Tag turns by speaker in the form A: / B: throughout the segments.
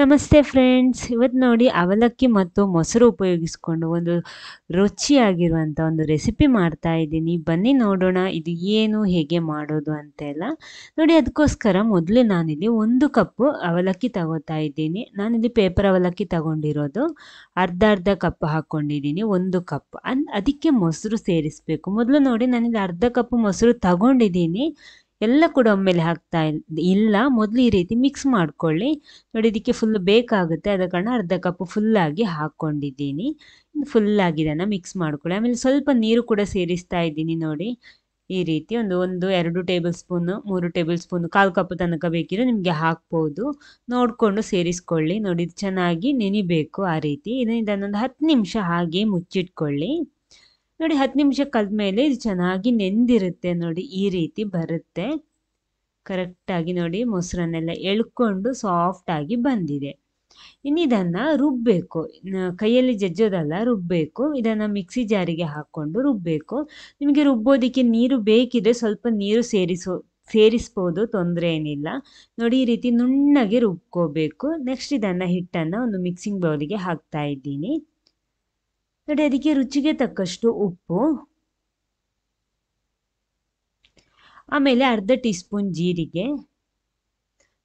A: ನಮಸ್ತೆ ಫ್ರೆಂಡ್ಸ್ ಇವತ್ತು ನೋಡಿ ಅವಲಕ್ಕಿ ಮತ್ತು ಮೊಸರು ಉಪಯೋಗಿಸ್ಕೊಂಡು ಒಂದು ರುಚಿಯಾಗಿರುವಂಥ ಒಂದು ರೆಸಿಪಿ ಮಾಡ್ತಾ ಇದ್ದೀನಿ ಬನ್ನಿ ನೋಡೋಣ ಇದು ಏನು ಹೇಗೆ ಮಾಡೋದು ಅಂತೆಲ್ಲ ನೋಡಿ ಅದಕ್ಕೋಸ್ಕರ ಮೊದಲು ನಾನಿಲ್ಲಿ ಒಂದು ಕಪ್ಪು ಅವಲಕ್ಕಿ ತಗೋತಾ ಇದ್ದೀನಿ ನಾನಿಲ್ಲಿ ಪೇಪರ್ ಅವಲಕ್ಕಿ ತಗೊಂಡಿರೋದು ಅರ್ಧ ಅರ್ಧ ಕಪ್ ಹಾಕ್ಕೊಂಡಿದ್ದೀನಿ ಒಂದು ಕಪ್ ಅನ್ ಅದಕ್ಕೆ ಮೊಸರು ಸೇರಿಸಬೇಕು ಮೊದಲು ನೋಡಿ ನಾನಿಲ್ಲಿ ಅರ್ಧ ಕಪ್ ಮೊಸರು ತಗೊಂಡಿದ್ದೀನಿ ಎಲ್ಲ ಕೂಡ ಒಮ್ಮೆಲೆ ಹಾಕ್ತಾ ಇಲ್ಲ ಮೊದಲು ಈ ರೀತಿ ಮಿಕ್ಸ್ ಮಾಡ್ಕೊಳ್ಳಿ ನೋಡಿ ಇದಕ್ಕೆ ಫುಲ್ ಬೇಕಾಗುತ್ತೆ ಅದ ಕಾರಣ ಅರ್ಧ ಕಪ್ ಫುಲ್ಲಾಗಿ ಹಾಕ್ಕೊಂಡಿದ್ದೀನಿ ಫುಲ್ಲಾಗಿ ಇದನ್ನು ಮಿಕ್ಸ್ ಮಾಡ್ಕೊಳ್ಳಿ ಆಮೇಲೆ ಸ್ವಲ್ಪ ನೀರು ಕೂಡ ಸೇರಿಸ್ತಾ ಇದ್ದೀನಿ ನೋಡಿ ಈ ರೀತಿ ಒಂದು ಒಂದು ಎರಡು ಟೇಬಲ್ ಸ್ಪೂನು ಮೂರು ಟೇಬಲ್ ಸ್ಪೂನು ಕಾಲು ಕಪ್ ತನಕ ಬೇಕಿದ್ರೆ ನಿಮಗೆ ಹಾಕ್ಬೋದು ನೋಡಿಕೊಂಡು ಸೇರಿಸ್ಕೊಳ್ಳಿ ನೋಡಿ ಚೆನ್ನಾಗಿ ನೆನಿಬೇಕು ಆ ರೀತಿ ಇದನ್ನು ಇದನ್ನೊಂದು ಹತ್ತು ನಿಮಿಷ ಹಾಗೆ ಮುಚ್ಚಿಟ್ಕೊಳ್ಳಿ ನೋಡಿ ಹತ್ತು ನಿಮಿಷ ಮೇಲೆ ಇದು ಚೆನ್ನಾಗಿ ನೆಂದಿರುತ್ತೆ ನೋಡಿ ಈ ರೀತಿ ಬರುತ್ತೆ ಕರೆಕ್ಟಾಗಿ ನೋಡಿ ಮೊಸರನ್ನೆಲ್ಲ ಎಳ್ಕೊಂಡು ಸಾಫ್ಟಾಗಿ ಬಂದಿದೆ ಇನ್ನು ಇದನ್ನು ರುಬ್ಬಬೇಕು ಕೈಯಲ್ಲಿ ಜಜ್ಜೋದಲ್ಲ ರುಬ್ಬಬೇಕು ಇದನ್ನು ಮಿಕ್ಸಿ ಜಾರಿಗೆ ಹಾಕ್ಕೊಂಡು ರುಬ್ಬಬೇಕು ನಿಮಗೆ ರುಬ್ಬೋದಕ್ಕೆ ನೀರು ಬೇಕಿದ್ರೆ ಸ್ವಲ್ಪ ನೀರು ಸೇರಿಸೋ ಸೇರಿಸ್ಬೋದು ತೊಂದರೆ ಏನಿಲ್ಲ ನೋಡಿ ಈ ರೀತಿ ನುಣ್ಣಗೆ ರುಬ್ಕೋಬೇಕು ನೆಕ್ಸ್ಟ್ ಇದನ್ನು ಹಿಟ್ಟನ್ನು ಒಂದು ಮಿಕ್ಸಿಂಗ್ ಬೌಲಿಗೆ ಹಾಕ್ತಾ ಇದ್ದೀನಿ ನೋಡಿ ಅದಕ್ಕೆ ರುಚಿಗೆ ತಕ್ಕಷ್ಟು ಉಪ್ಪು ಆಮೇಲೆ ಅರ್ಧ ಟೀ ಸ್ಪೂನ್ ಜೀರಿಗೆ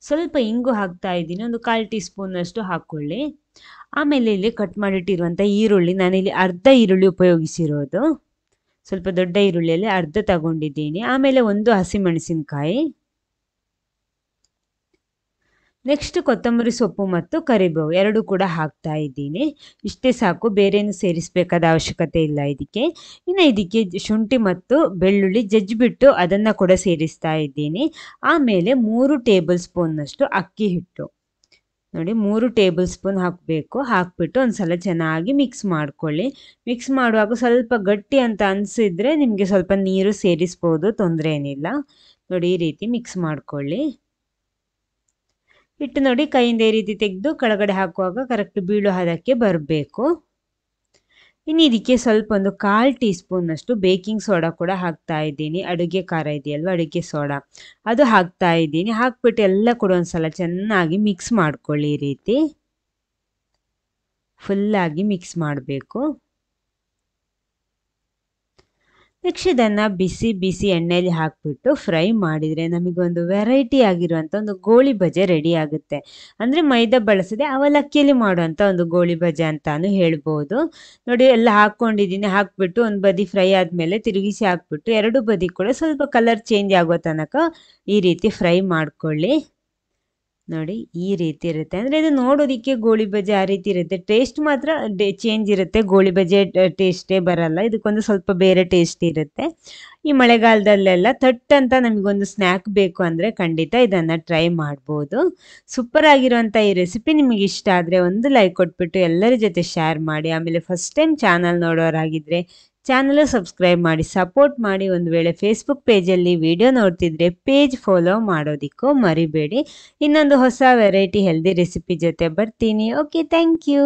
A: ಸ್ವಲ್ಪ ಇಂಗು ಹಾಕ್ತಾ ಇದ್ದೀನಿ ಒಂದು ಕಾಲು ಟೀ ಅಷ್ಟು ಹಾಕ್ಕೊಳ್ಳಿ ಆಮೇಲೆ ಇಲ್ಲಿ ಕಟ್ ಮಾಡಿಟ್ಟಿರುವಂಥ ಈರುಳ್ಳಿ ನಾನಿಲ್ಲಿ ಅರ್ಧ ಈರುಳ್ಳಿ ಉಪಯೋಗಿಸಿರೋದು ಸ್ವಲ್ಪ ದೊಡ್ಡ ಈರುಳ್ಳಿಯಲ್ಲಿ ಅರ್ಧ ತಗೊಂಡಿದ್ದೀನಿ ಆಮೇಲೆ ಒಂದು ಹಸಿಮೆಣಸಿನಕಾಯಿ ನೆಕ್ಸ್ಟ್ ಕೊತ್ತಂಬರಿ ಸೊಪ್ಪು ಮತ್ತು ಕರಿಬೇವು ಎರಡು ಕೂಡ ಹಾಕ್ತಾ ಇದ್ದೀನಿ ಇಷ್ಟೇ ಸಾಕು ಬೇರೇನು ಸೇರಿಸಬೇಕಾದ ಅವಶ್ಯಕತೆ ಇಲ್ಲ ಇದಕ್ಕೆ ಇನ್ನು ಇದಕ್ಕೆ ಶುಂಠಿ ಮತ್ತು ಬೆಳ್ಳುಳ್ಳಿ ಜಜ್ಜಿಬಿಟ್ಟು ಅದನ್ನು ಕೂಡ ಸೇರಿಸ್ತಾ ಇದ್ದೀನಿ ಆಮೇಲೆ ಮೂರು ಟೇಬಲ್ ಸ್ಪೂನ್ನಷ್ಟು ಅಕ್ಕಿ ಹಿಟ್ಟು ನೋಡಿ ಮೂರು ಟೇಬಲ್ ಸ್ಪೂನ್ ಹಾಕಬೇಕು ಹಾಕಿಬಿಟ್ಟು ಒಂದು ಸಲ ಚೆನ್ನಾಗಿ ಮಿಕ್ಸ್ ಮಾಡ್ಕೊಳ್ಳಿ ಮಿಕ್ಸ್ ಮಾಡುವಾಗ ಸ್ವಲ್ಪ ಗಟ್ಟಿ ಅಂತ ಅನಿಸಿದರೆ ನಿಮಗೆ ಸ್ವಲ್ಪ ನೀರು ಸೇರಿಸ್ಬೋದು ತೊಂದರೆ ಏನಿಲ್ಲ ನೋಡಿ ಈ ರೀತಿ ಮಿಕ್ಸ್ ಮಾಡ್ಕೊಳ್ಳಿ ಇಟ್ಟು ನೋಡಿ ಕೈಯಿಂದ ಈ ರೀತಿ ತೆಗೆದು ಕೆಳಗಡೆ ಹಾಕುವಾಗ ಕರೆಕ್ಟ್ ಬೀಳು ಹದಕ್ಕೆ ಬರಬೇಕು ಇನ್ನು ಇದಕ್ಕೆ ಸ್ವಲ್ಪ ಒಂದು ಕಾಲು ಟೀ ಸ್ಪೂನಷ್ಟು ಬೇಕಿಂಗ್ ಸೋಡಾ ಕೂಡ ಹಾಕ್ತಾ ಇದ್ದೀನಿ ಅಡುಗೆ ಖಾರ ಇದೆಯಲ್ವಾ ಅಡುಗೆ ಸೋಡಾ ಅದು ಹಾಕ್ತಾ ಇದ್ದೀನಿ ಹಾಕ್ಬಿಟ್ಟು ಎಲ್ಲ ಕೂಡ ಒಂದ್ಸಲ ಚೆನ್ನಾಗಿ ಮಿಕ್ಸ್ ಮಾಡ್ಕೊಳ್ಳಿ ಈ ರೀತಿ ಫುಲ್ಲಾಗಿ ಮಿಕ್ಸ್ ಮಾಡಬೇಕು ನೆಕ್ಸ್ಟ್ ಬಿಸಿ ಬಿಸಿ ಎಣ್ಣೆಯಲ್ಲಿ ಹಾಕಿಬಿಟ್ಟು ಫ್ರೈ ಮಾಡಿದರೆ ನಮಗೊಂದು ವೆರೈಟಿ ಆಗಿರುವಂಥ ಒಂದು ಗೋಳಿ ಬಜೆ ರೆಡಿ ಆಗುತ್ತೆ ಅಂದರೆ ಮೈದಾ ಬಳಸದೆ ಅವಲಕ್ಕಿಯಲ್ಲಿ ಮಾಡುವಂಥ ಒಂದು ಗೋಳಿ ಬಜೆ ಅಂತಾನು ಹೇಳ್ಬೋದು ನೋಡಿ ಎಲ್ಲ ಹಾಕ್ಕೊಂಡಿದ್ದೀನಿ ಹಾಕ್ಬಿಟ್ಟು ಒಂದು ಬದಿ ಫ್ರೈ ಆದಮೇಲೆ ತಿರುಗಿಸಿ ಹಾಕ್ಬಿಟ್ಟು ಎರಡು ಬದಿ ಕೂಡ ಸ್ವಲ್ಪ ಕಲರ್ ಚೇಂಜ್ ಆಗೋ ತನಕ ಈ ರೀತಿ ಫ್ರೈ ಮಾಡ್ಕೊಳ್ಳಿ ನೋಡಿ ಈ ರೀತಿ ಇರುತ್ತೆ ಅಂದರೆ ಇದು ನೋಡೋದಕ್ಕೆ ಗೋಳಿ ಬಜೆ ಆ ರೀತಿ ಇರುತ್ತೆ ಟೇಸ್ಟ್ ಮಾತ್ರ ಚೇಂಜ್ ಇರುತ್ತೆ ಗೋಳಿ ಬಜೆ ಟೇಸ್ಟೇ ಬರಲ್ಲ ಇದಕ್ಕೊಂದು ಸ್ವಲ್ಪ ಬೇರೆ ಟೇಸ್ಟ್ ಇರುತ್ತೆ ಈ ಮಳೆಗಾಲದಲ್ಲೆಲ್ಲ ಥಟ್ ಅಂತ ನಮಗೊಂದು ಸ್ನ್ಯಾಕ್ ಬೇಕು ಅಂದರೆ ಖಂಡಿತ ಇದನ್ನು ಟ್ರೈ ಮಾಡ್ಬೋದು ಸೂಪರ್ ಆಗಿರುವಂಥ ಈ ರೆಸಿಪಿ ನಿಮಗೆ ಇಷ್ಟ ಆದರೆ ಒಂದು ಲೈಕ್ ಕೊಟ್ಬಿಟ್ಟು ಎಲ್ಲರ ಜೊತೆ ಶೇರ್ ಮಾಡಿ ಆಮೇಲೆ ಫಸ್ಟ್ ಟೈಮ್ ಚಾನಲ್ ನೋಡೋರಾಗಿದ್ದರೆ ಚಾನಲ್ ಸಬ್ಸ್ಕ್ರೈಬ್ ಮಾಡಿ ಸಪೋರ್ಟ್ ಮಾಡಿ ಒಂದು ವೇಳೆ ಫೇಸ್ಬುಕ್ ಪೇಜಲ್ಲಿ ವಿಡಿಯೋ ನೋಡ್ತಿದ್ರೆ ಪೇಜ್ ಫಾಲೋ ಮಾಡೋದಿಕ್ಕೂ ಮರಿಬೇಡಿ ಇನ್ನೊಂದು ಹೊಸ ವೆರೈಟಿ ಹೆಲ್ದಿ ರೆಸಿಪಿ ಜೊತೆ ಬರ್ತೀನಿ ಓಕೆ ಥ್ಯಾಂಕ್ ಯು